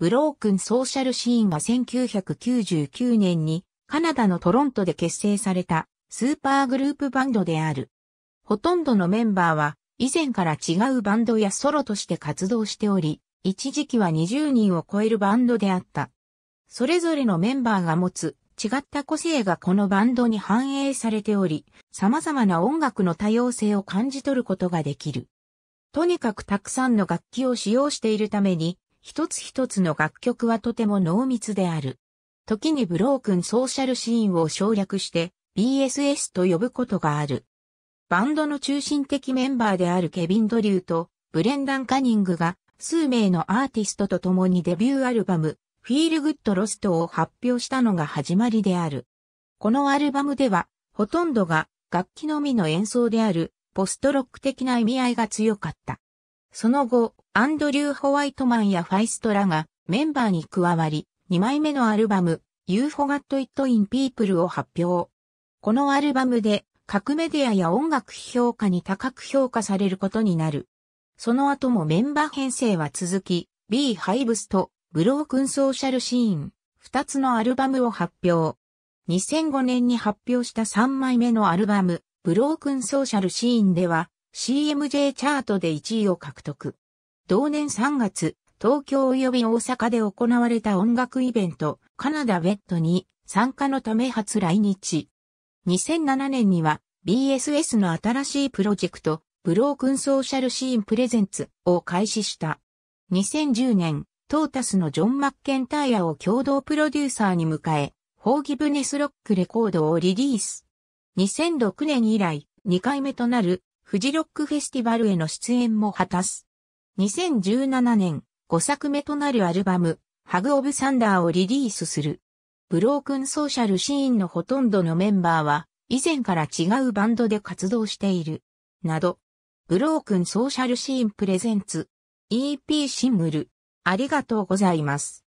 ブロークンソーシャルシーンは1999年にカナダのトロントで結成されたスーパーグループバンドである。ほとんどのメンバーは以前から違うバンドやソロとして活動しており、一時期は20人を超えるバンドであった。それぞれのメンバーが持つ違った個性がこのバンドに反映されており、様々な音楽の多様性を感じ取ることができる。とにかくたくさんの楽器を使用しているために、一つ一つの楽曲はとても濃密である。時にブロークンソーシャルシーンを省略して BSS と呼ぶことがある。バンドの中心的メンバーであるケビン・ドリューとブレンダン・カニングが数名のアーティストと共にデビューアルバム、フィール・グッド・ロストを発表したのが始まりである。このアルバムでは、ほとんどが楽器のみの演奏である、ポストロック的な意味合いが強かった。その後、アンドリュー・ホワイトマンやファイストらがメンバーに加わり、2枚目のアルバム、You Forgot It in People を発表。このアルバムで各メディアや音楽評価に高く評価されることになる。その後もメンバー編成は続き、B ハイブスとブロークンソーシャルシーン、2つのアルバムを発表。2005年に発表した3枚目のアルバム、ブロークンソーシャルシーンでは CMJ チャートで1位を獲得。同年3月、東京及び大阪で行われた音楽イベント、カナダウェットに参加のため初来日。2007年には BSS の新しいプロジェクト、ブロークンソーシャルシーンプレゼンツを開始した。2010年、トータスのジョン・マッケンタイヤを共同プロデューサーに迎え、ホーギブネスロックレコードをリリース。2006年以来、2回目となるフジロックフェスティバルへの出演も果たす。2017年5作目となるアルバム、ハグ・オブ・サンダーをリリースする。ブロークン・ソーシャル・シーンのほとんどのメンバーは、以前から違うバンドで活動している。など、ブロークン・ソーシャル・シーン・プレゼンツ、EP シングル、ありがとうございます。